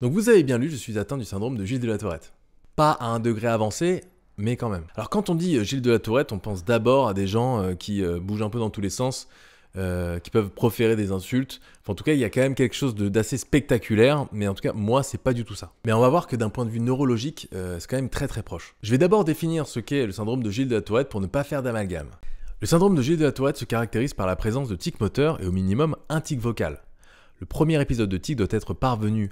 Donc vous avez bien lu, je suis atteint du syndrome de Gilles de la Tourette. Pas à un degré avancé, mais quand même. Alors quand on dit euh, Gilles de la Tourette, on pense d'abord à des gens euh, qui euh, bougent un peu dans tous les sens, qui peuvent proférer des insultes. en tout cas, il y a quand même quelque chose d'assez spectaculaire, mais en tout cas, moi, c'est pas du tout ça. Mais on va voir que d'un point de vue neurologique, c'est quand même très très proche. Je vais d'abord définir ce qu'est le syndrome de Gilles de la Tourette pour ne pas faire d'amalgame. Le syndrome de Gilles de la Tourette se caractérise par la présence de tics moteurs et au minimum un tic vocal. Le premier épisode de tic doit être parvenu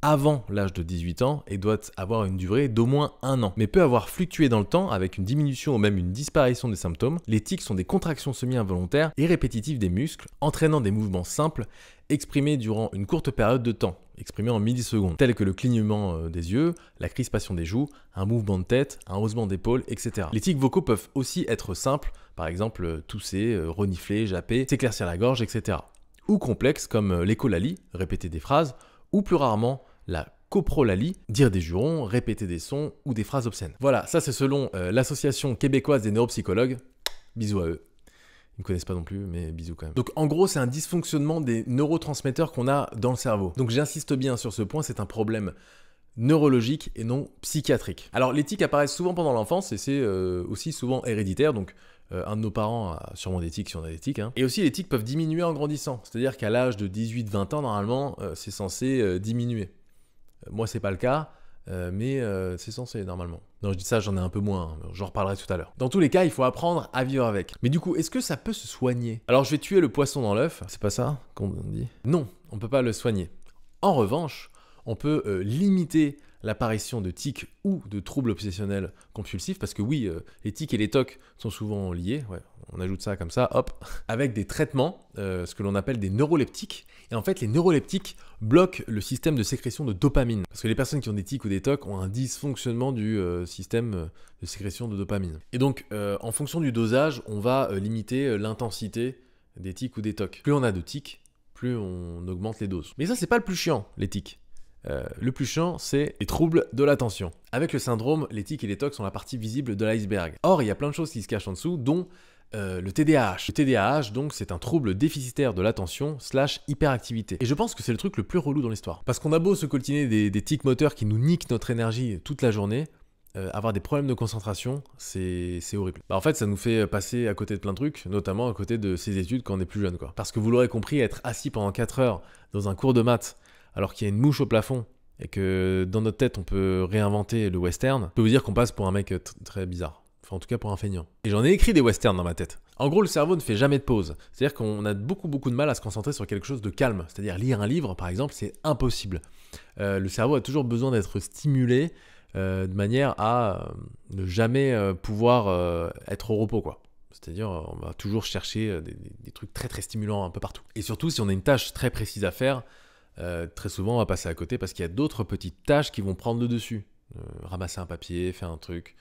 avant l'âge de 18 ans et doit avoir une durée d'au moins un an, mais peut avoir fluctué dans le temps avec une diminution ou même une disparition des symptômes. Les tics sont des contractions semi-involontaires et répétitives des muscles, entraînant des mouvements simples exprimés durant une courte période de temps, exprimés en millisecondes, tels que le clignement euh, des yeux, la crispation des joues, un mouvement de tête, un haussement d'épaule, etc. Les tics vocaux peuvent aussi être simples, par exemple euh, tousser, euh, renifler, japper, s'éclaircir la gorge, etc. Ou complexes comme l'écholalie, répéter des phrases, ou plus rarement la coprolalie, dire des jurons, répéter des sons ou des phrases obscènes. Voilà, ça c'est selon euh, l'Association québécoise des neuropsychologues. Bisous à eux. Ils me connaissent pas non plus, mais bisous quand même. Donc en gros, c'est un dysfonctionnement des neurotransmetteurs qu'on a dans le cerveau. Donc j'insiste bien sur ce point, c'est un problème neurologique et non psychiatrique. Alors l'éthique apparaît souvent pendant l'enfance et c'est euh, aussi souvent héréditaire, donc euh, un de nos parents a sûrement des tics si on a des tics. Hein. Et aussi les tics peuvent diminuer en grandissant, c'est-à-dire qu'à l'âge de 18-20 ans, normalement, c'est censé diminuer. Euh, moi, c'est pas le cas, euh, mais euh, c'est censé normalement. Non, je dis ça, j'en ai un peu moins, hein, j'en reparlerai tout à l'heure. Dans tous les cas, il faut apprendre à vivre avec. Mais du coup, est-ce que ça peut se soigner Alors, je vais tuer le poisson dans l'œuf, c'est pas ça qu'on dit Non, on peut pas le soigner. En revanche, on peut limiter l'apparition de tics ou de troubles obsessionnels compulsifs, parce que oui, euh, les tics et les tocs sont souvent liés, on ajoute ça comme ça, hop, avec des traitements, euh, ce que l'on appelle des neuroleptiques. Et en fait, les neuroleptiques bloquent le système de sécrétion de dopamine, parce que les personnes qui ont des tics ou des tocs ont un dysfonctionnement du euh, système de sécrétion de dopamine. Et donc, en fonction du dosage, on va limiter l'intensité des tics ou des tocs. Plus on a de tics, plus on augmente les doses. Mais ça, c'est pas le plus chiant, les tics. Euh, le plus chiant, c'est les troubles de l'attention. Avec le syndrome, les tics et les tocs sont la partie visible de l'iceberg. Or, il y a plein de choses qui se cachent en dessous, dont euh, le TDAH. Le TDAH, donc, c'est un trouble déficitaire de l'attention slash hyperactivité. Et je pense que c'est le truc le plus relou dans l'histoire. Parce qu'on a beau se coltiner des, tics moteurs qui nous niquent notre énergie toute la journée, euh, avoir des problèmes de concentration, c'est horrible. Bah, en fait, ça nous fait passer à côté de plein de trucs, notamment à côté de ces études quand on est plus jeune, quoi. Parce que vous l'aurez compris, être assis pendant 4 heures dans un cours de maths alors qu'il y a une mouche au plafond et que dans notre tête on peut réinventer le western, je peux vous dire qu'on passe pour un mec très bizarre. Enfin, en tout cas pour un feignant. Et j'en ai écrit des westerns dans ma tête. En gros, le cerveau ne fait jamais de pause. C'est-à-dire qu'on a beaucoup beaucoup de mal à se concentrer sur quelque chose de calme. C'est-à-dire lire un livre, par exemple, c'est impossible. Euh, le cerveau a toujours besoin d'être stimulé euh, de manière à euh, ne jamais pouvoir être au repos, quoi. C'est-à-dire, on va toujours chercher des, des, trucs très très stimulants un peu partout. Et surtout, si on a une tâche très précise à faire, euh, très souvent on va passer à côté parce qu'il y a d'autres petites tâches qui vont prendre le dessus. Euh, ramasser un papier, faire un truc,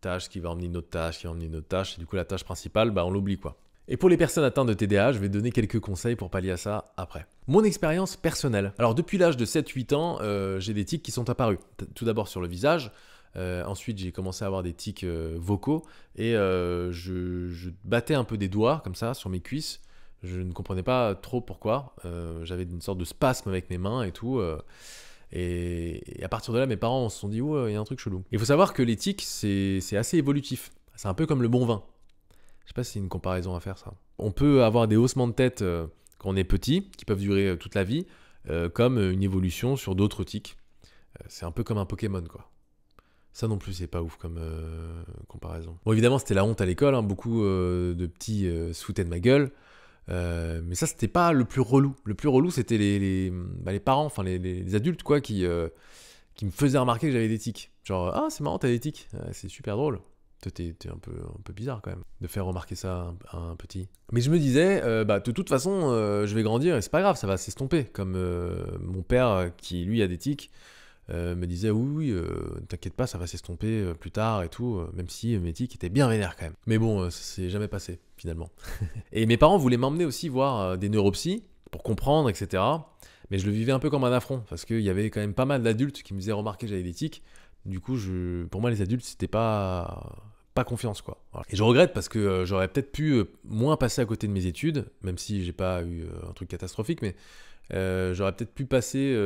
tâche qui va emmener une autre tâche, qui va emmener une autre tâche, et du coup la tâche principale, bah, on l'oublie quoi. Et pour les personnes atteintes de TDA, je vais donner quelques conseils pour pallier à ça après. Mon expérience personnelle. Alors depuis l'âge de 7-8 ans, euh, j'ai des tics qui sont apparus. Tout d'abord sur le visage, ensuite, j'ai commencé à avoir des tics vocaux et je, battais un peu des doigts comme ça sur mes cuisses je ne comprenais pas trop pourquoi. Euh, j'avais une sorte de spasme avec mes mains et tout. Euh, et, à partir de là, mes parents se sont dit, ouais, il y a un truc chelou. Il faut savoir que l'éthique, c'est assez évolutif. C'est un peu comme le bon vin. Je sais pas si c'est une comparaison à faire ça. On peut avoir des haussements de tête euh, quand on est petit, qui peuvent durer toute la vie, comme une évolution sur d'autres tics. c'est un peu comme un Pokémon, quoi. Ça non plus, c'est pas ouf comme comparaison. Bon, évidemment, c'était la honte à l'école, hein. beaucoup de petits euh, se foutaient de ma gueule. Euh, mais ça, c'était pas le plus relou. Le plus relou, c'était les, bah, parents, enfin les, adultes, quoi, euh, qui, me faisaient remarquer que j'avais des tics. Genre, ah, c'est marrant, t'as des tics, ah, c'est super drôle. T'es un peu, un peu bizarre quand même de faire remarquer ça à un, petit. Mais je me disais, euh, bah, de toute façon, je vais grandir et c'est pas grave, ça va s'estomper. Comme mon père qui, lui, a des tics. Euh, me disait oui, euh, t'inquiète pas, ça va s'estomper euh, plus tard et tout, même si mes tics étaient bien vénères quand même. Mais bon, ça s'est jamais passé finalement. et mes parents voulaient m'emmener aussi voir des neuropsies pour comprendre, etc. Mais je le vivais un peu comme un affront parce qu'il y avait quand même pas mal d'adultes qui me faisaient remarquer que j'avais des tics. Du coup, je... pour moi, les adultes, c'était pas pas confiance quoi. Et je regrette parce que euh, j'aurais peut-être pu euh, moins passer à côté de mes études, même si j'ai pas eu euh, un truc catastrophique, mais j'aurais peut-être pu passer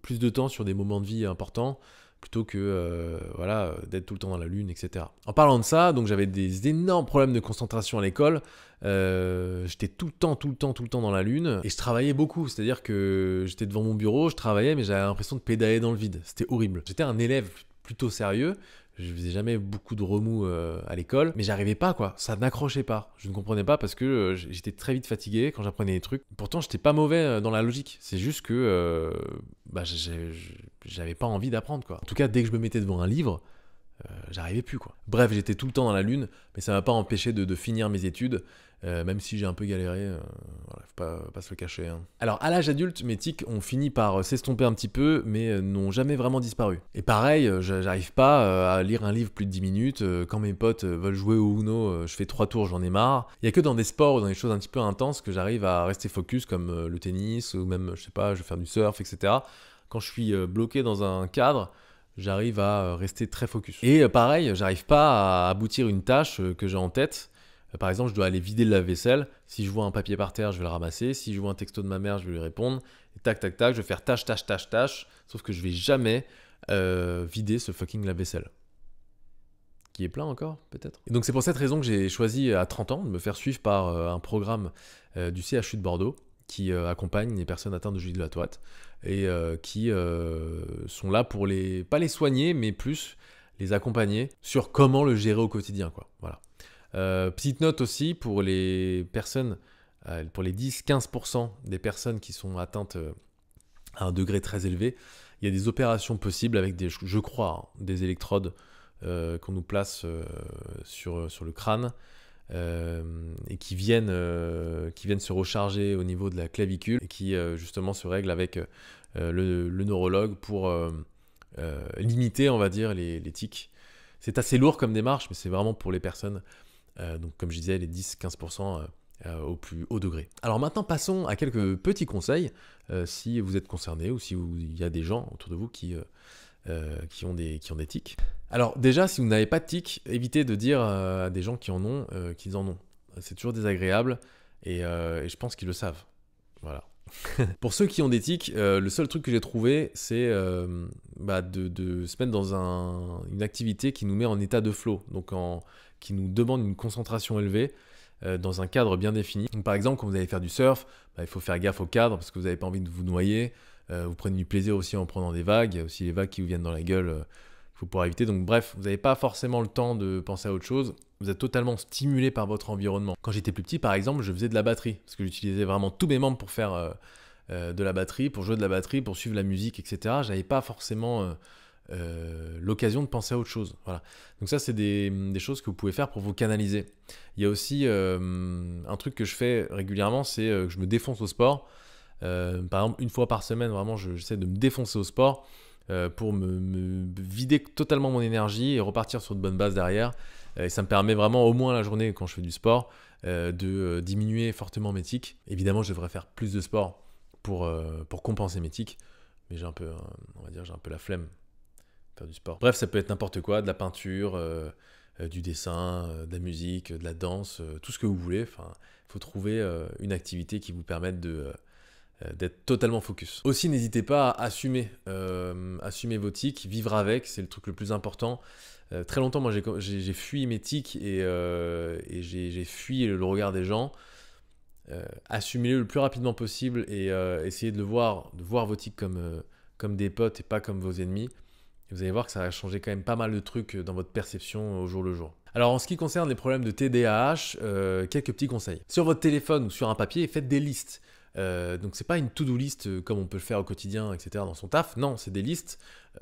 plus de temps sur des moments de vie importants plutôt que voilà d'être tout le temps dans la lune, etc. En parlant de ça, donc j'avais des énormes problèmes de concentration à l'école. j'étais tout le temps, tout le temps, tout le temps dans la lune et je travaillais beaucoup. C'est-à-dire que j'étais devant mon bureau, je travaillais, mais j'avais l'impression de pédaler dans le vide. C'était horrible. J'étais un élève plutôt sérieux, je faisais jamais beaucoup de remous euh, à l'école, mais j'arrivais pas quoi, ça n'accrochait pas. Je ne comprenais pas parce que euh, j'étais très vite fatigué quand j'apprenais des trucs. Pourtant, j'étais pas mauvais euh, dans la logique, c'est juste que bah, j'avais pas envie d'apprendre quoi. En tout cas, dès que je me mettais devant un livre, euh, j'arrivais plus quoi. Bref, j'étais tout le temps dans la lune, mais ça m'a pas empêché de, finir mes études, euh, même si j'ai un peu galéré, euh, voilà, faut pas, se le cacher. Hein. Alors à l'âge adulte, mes tics ont fini par euh, s'estomper un petit peu, mais n'ont jamais vraiment disparu. Et pareil, j'arrive pas à lire un livre plus de 10 minutes, quand mes potes veulent jouer au Uno, je fais trois tours, j'en ai marre. Il y a que dans des sports ou dans des choses un petit peu intenses que j'arrive à rester focus, comme le tennis, ou même, je sais pas, je vais faire du surf, etc. Quand je suis bloqué dans un cadre, j'arrive à euh, rester très focus. Et euh, pareil, j'arrive pas à aboutir une tâche euh, que j'ai en tête. Par exemple, je dois aller vider la vaisselle. Si je vois un papier par terre, je vais le ramasser. Si je vois un texto de ma mère, je vais lui répondre. tac, tac, tac, je vais faire tâche, tâche, tâche, tâche. Sauf que je vais jamais vider ce fucking lave-vaisselle. Qui est plein encore, peut-être. donc, c'est pour cette raison que j'ai choisi à 30 ans de me faire suivre par un programme du CHU de Bordeaux qui euh, accompagnent les personnes atteintes de Judith de la toite et euh, qui euh, sont là pour les, pas les soigner, mais plus les accompagner sur comment le gérer au quotidien. Quoi. Voilà. petite note aussi pour les personnes, pour les 10-15% des personnes qui sont atteintes à un degré très élevé, il y a des opérations possibles avec des, je crois, hein, des électrodes qu'on nous place sur, sur, le crâne euh, et qui viennent, euh, qui viennent se recharger au niveau de la clavicule et qui euh, justement se règlent avec le, neurologue pour limiter, on va dire, les, tics. C'est assez lourd comme démarche, mais c'est vraiment pour les personnes, donc comme je disais, les 10-15% au plus haut degré. Alors maintenant, passons à quelques petits conseils si vous êtes concerné ou si il y a des gens autour de vous qui euh, qui, ont des, qui ont des tics. Alors déjà, si vous n'avez pas de tics, évitez de dire euh, à des gens qui en ont euh, qu'ils en ont. C'est toujours désagréable et, je pense qu'ils le savent. Voilà. Pour ceux qui ont des tics, le seul truc que j'ai trouvé, c'est bah, de, se mettre dans une activité qui nous met en état de flow, donc qui nous demande une concentration élevée dans un cadre bien défini. Donc, par exemple, quand vous allez faire du surf, bah, il faut faire gaffe au cadre parce que vous n'avez pas envie de vous noyer. Euh, vous prenez du plaisir aussi en prenant des vagues, aussi les vagues qui vous viennent dans la gueule, euh, il faut pouvoir éviter. Donc bref, vous n'avez pas forcément le temps de penser à autre chose, vous êtes totalement stimulé par votre environnement. Quand j'étais plus petit, par exemple, je faisais de la batterie, parce que j'utilisais vraiment tous mes membres pour faire euh, de la batterie, pour jouer de la batterie, pour suivre la musique, etc. Je n'avais pas forcément l'occasion de penser à autre chose. Voilà. Donc ça, c'est des, choses que vous pouvez faire pour vous canaliser. Il y a aussi un truc que je fais régulièrement, c'est que je me défonce au sport. Euh, par exemple, une fois par semaine, vraiment, j'essaie de me défoncer au sport euh, pour me, vider totalement mon énergie et repartir sur de bonnes bases derrière. Euh, et ça me permet vraiment, au moins la journée, quand je fais du sport, de diminuer fortement mes tics. Évidemment, je devrais faire plus de sport pour, pour compenser mes tics, mais j'ai un peu, on va dire, j'ai un peu la flemme de faire du sport. Bref, ça peut être n'importe quoi, de la peinture, du dessin, de la musique, de la danse, tout ce que vous voulez. Enfin, il faut trouver une activité qui vous permette de euh, d'être totalement focus. Aussi, n'hésitez pas à assumer, euh, assumer vos tics, vivre avec, c'est le truc le plus important. Euh, très longtemps, moi, j'ai fui mes tics et, j'ai fui le regard des gens. Assumez-le le plus rapidement possible et essayez de le voir, de voir vos tics comme, comme des potes et pas comme vos ennemis. vous allez voir que ça va changer quand même pas mal de trucs dans votre perception au jour le jour. Alors en ce qui concerne les problèmes de TDAH, quelques petits conseils. Sur votre téléphone ou sur un papier, faites des listes. Euh, donc c'est pas une to-do list euh, comme on peut le faire au quotidien, etc. dans son taf. Non, c'est des listes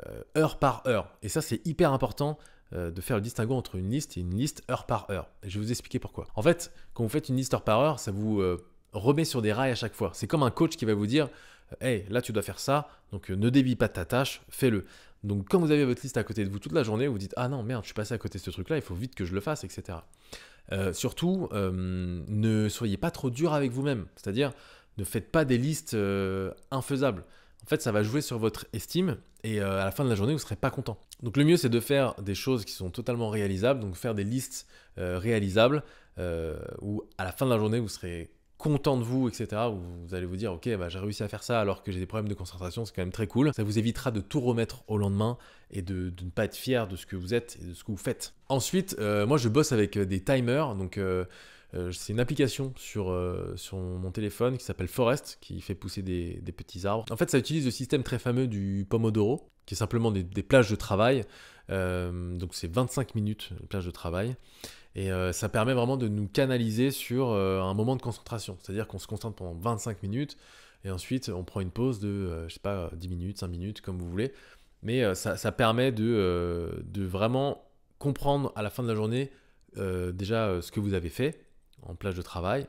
euh, heure par heure. Et ça, c'est hyper important euh, de faire le distinguo entre une liste et une liste heure par heure. Et je vais vous expliquer pourquoi. En fait, quand vous faites une liste heure par heure, ça vous remet sur des rails à chaque fois. C'est comme un coach qui va vous dire Hey, là tu dois faire ça, donc ne dévie pas de ta tâche, fais-le. Donc quand vous avez votre liste à côté de vous toute la journée, vous dites Ah non, merde, je suis passé à côté de ce truc-là, il faut vite que je le fasse, etc. surtout, ne soyez pas trop dur avec vous-même. C'est-à-dire, ne faites pas des listes euh, infaisables. En fait, ça va jouer sur votre estime et euh, à la fin de la journée, vous ne serez pas content. Donc le mieux, c'est de faire des choses qui sont totalement réalisables, donc faire des listes euh, réalisables où à la fin de la journée, vous serez content de vous, etc. vous allez vous dire, ok, bah, j'ai réussi à faire ça alors que j'ai des problèmes de concentration, c'est quand même très cool. Ça vous évitera de tout remettre au lendemain et de, ne pas être fier de ce que vous êtes et de ce que vous faites. Ensuite, moi, je bosse avec des timers, donc euh, c'est une application sur, euh, sur mon téléphone qui s'appelle Forest, qui fait pousser des, des, petits arbres. En fait, ça utilise le système très fameux du Pomodoro, qui est simplement des, des plages de travail. Euh, donc c'est 25 minutes, de plage de travail. Et ça permet vraiment de nous canaliser sur un moment de concentration. C'est-à-dire qu'on se concentre pendant 25 minutes, et ensuite on prend une pause de, je sais pas, 10 minutes, 5 minutes, comme vous voulez. Mais ça, permet de, de vraiment comprendre à la fin de la journée déjà ce que vous avez fait, en plage de travail.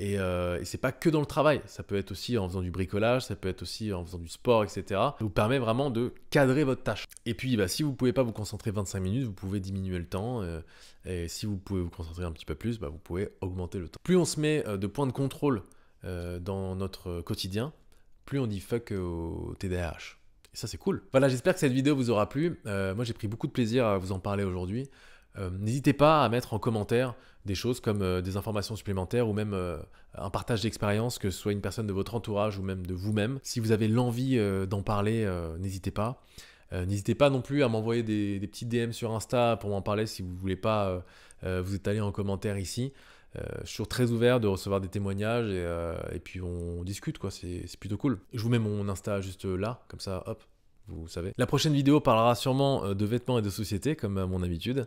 Euh, et, c'est pas que dans le travail, ça peut être aussi en faisant du bricolage, ça peut être aussi en faisant du sport, etc. Ça vous permet vraiment de cadrer votre tâche. Et puis, bah, si vous pouvez pas vous concentrer 25 minutes, vous pouvez diminuer le temps. Euh, et si vous pouvez vous concentrer un petit peu plus, bah, vous pouvez augmenter le temps. Plus on se met euh, de points de contrôle dans notre quotidien, plus on dit fuck au TDAH. Et ça, c'est cool. Voilà, j'espère que cette vidéo vous aura plu. moi, j'ai pris beaucoup de plaisir à vous en parler aujourd'hui. Euh, n'hésitez pas à mettre en commentaire des choses comme euh, des informations supplémentaires ou même euh, un partage d'expérience, que ce soit une personne de votre entourage ou même de vous-même. Si vous avez l'envie d'en parler, n'hésitez pas. n'hésitez pas non plus à m'envoyer des, petites petits DM sur Insta pour m'en parler si vous ne voulez pas vous étaler en commentaire ici. je suis toujours très ouvert de recevoir des témoignages et, puis on discute, quoi. C'est plutôt cool. Je vous mets mon Insta juste là, comme ça, hop, vous savez. La prochaine vidéo parlera sûrement de vêtements et de société, comme à mon habitude.